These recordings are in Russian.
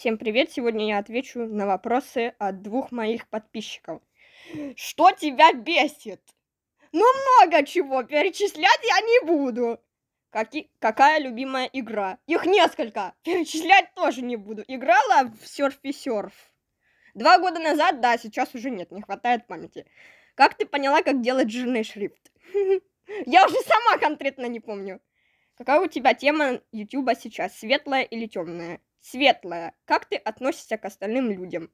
Всем привет! Сегодня я отвечу на вопросы от двух моих подписчиков. Что тебя бесит? Ну, много чего. Перечислять я не буду. Каки... Какая любимая игра? Их несколько. Перечислять тоже не буду. Играла в серф и серф. Два года назад, да, сейчас уже нет, не хватает памяти. Как ты поняла, как делать жирный шрифт? Я уже сама конкретно не помню. Какая у тебя тема Ютуба сейчас, светлая или темная? светлая. Как ты относишься к остальным людям?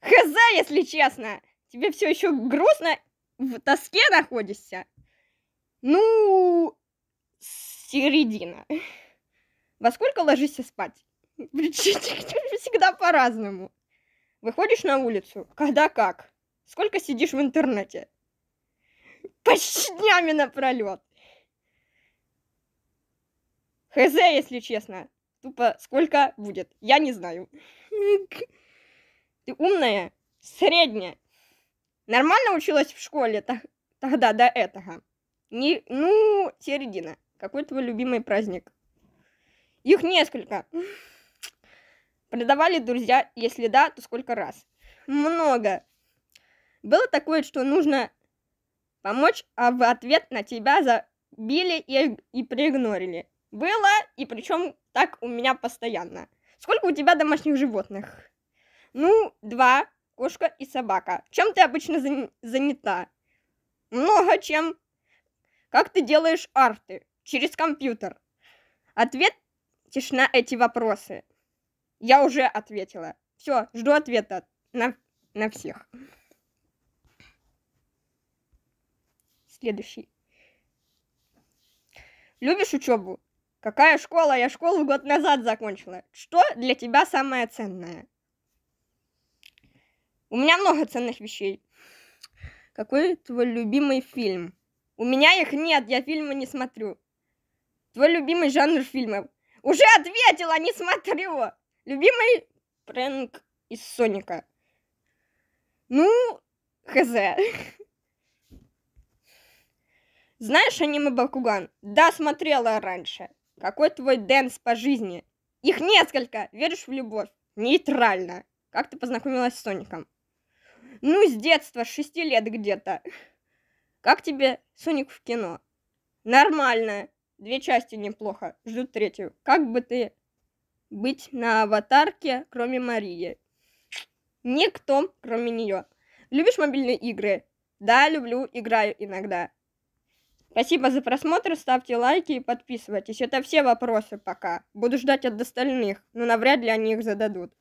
Хз, если честно. Тебе все еще грустно в тоске находишься? Ну, середина. Во сколько ложишься спать? Всегда по-разному. Выходишь на улицу, когда как. Сколько сидишь в интернете? Почти днями напролет. Хз, если честно. Тупо сколько будет? Я не знаю. Ты умная? Средняя. Нормально училась в школе тогда до этого? Не, ну, середина. Какой твой любимый праздник? Их несколько. Продавали друзья, если да, то сколько раз? Много. Было такое, что нужно помочь, а в ответ на тебя забили и, и проигнорили. Было, и причем так у меня постоянно. Сколько у тебя домашних животных? Ну, два, кошка и собака. Чем ты обычно занята? Много чем. Как ты делаешь арты? Через компьютер. Ответ тишина эти вопросы? Я уже ответила. Все, жду ответа на, на всех. Следующий. Любишь учебу? Какая школа? Я школу год назад закончила. Что для тебя самое ценное? У меня много ценных вещей. Какой твой любимый фильм? У меня их нет, я фильмы не смотрю. Твой любимый жанр фильмов? Уже ответила, не смотрю. Любимый пренк из Соника. Ну, хз. Знаешь аниме Бакуган? Да, смотрела раньше. Какой твой Дэнс по жизни? Их несколько! Веришь в любовь? Нейтрально. Как ты познакомилась с Соником? Ну, с детства, с шести лет где-то. Как тебе Соник в кино? Нормально. Две части неплохо. жду третью. Как бы ты быть на аватарке, кроме Марии? Никто, кроме нее. Любишь мобильные игры? Да, люблю, играю иногда. Спасибо за просмотр, ставьте лайки и подписывайтесь. Это все вопросы пока. Буду ждать от остальных, но навряд ли они их зададут.